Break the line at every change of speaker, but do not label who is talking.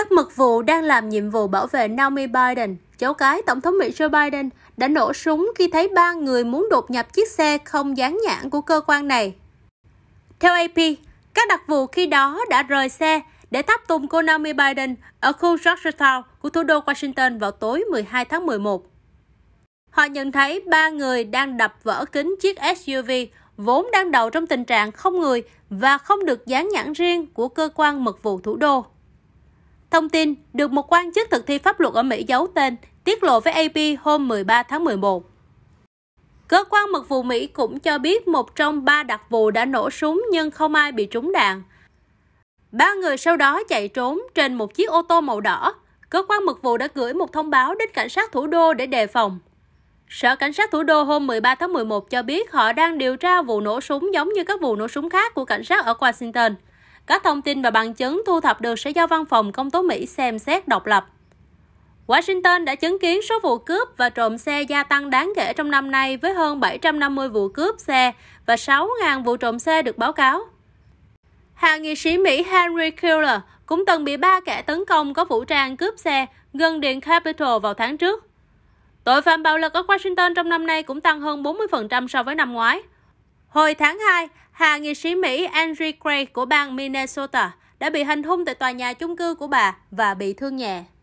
Các mật vụ đang làm nhiệm vụ bảo vệ Naomi Biden, cháu gái Tổng thống Mỹ Joe Biden, đã nổ súng khi thấy ba người muốn đột nhập chiếc xe không dán nhãn của cơ quan này. Theo AP, các đặc vụ khi đó đã rời xe để tháp tùng cô Naomi Biden ở khu Georgetown của thủ đô Washington vào tối 12 tháng 11. Họ nhận thấy ba người đang đập vỡ kính chiếc SUV vốn đang đậu trong tình trạng không người và không được dán nhãn riêng của cơ quan mật vụ thủ đô. Thông tin được một quan chức thực thi pháp luật ở Mỹ giấu tên tiết lộ với AP hôm 13 tháng 11. Cơ quan mật vụ Mỹ cũng cho biết một trong ba đặc vụ đã nổ súng nhưng không ai bị trúng đạn. Ba người sau đó chạy trốn trên một chiếc ô tô màu đỏ. Cơ quan mật vụ đã gửi một thông báo đến cảnh sát thủ đô để đề phòng. Sở Cảnh sát thủ đô hôm 13 tháng 11 cho biết họ đang điều tra vụ nổ súng giống như các vụ nổ súng khác của cảnh sát ở Washington – các thông tin và bằng chứng thu thập được sẽ do văn phòng công tố Mỹ xem xét độc lập. Washington đã chứng kiến số vụ cướp và trộm xe gia tăng đáng kể trong năm nay với hơn 750 vụ cướp xe và 6.000 vụ trộm xe được báo cáo. Hạ nghị sĩ Mỹ Henry Keeler cũng từng bị ba kẻ tấn công có vũ trang cướp xe gần điện Capitol vào tháng trước. Tội phạm bạo lực ở Washington trong năm nay cũng tăng hơn 40% so với năm ngoái. Hồi tháng 2, Hà nghị sĩ Mỹ Andrew Gray của bang Minnesota đã bị hành hung tại tòa nhà chung cư của bà và bị thương nhẹ.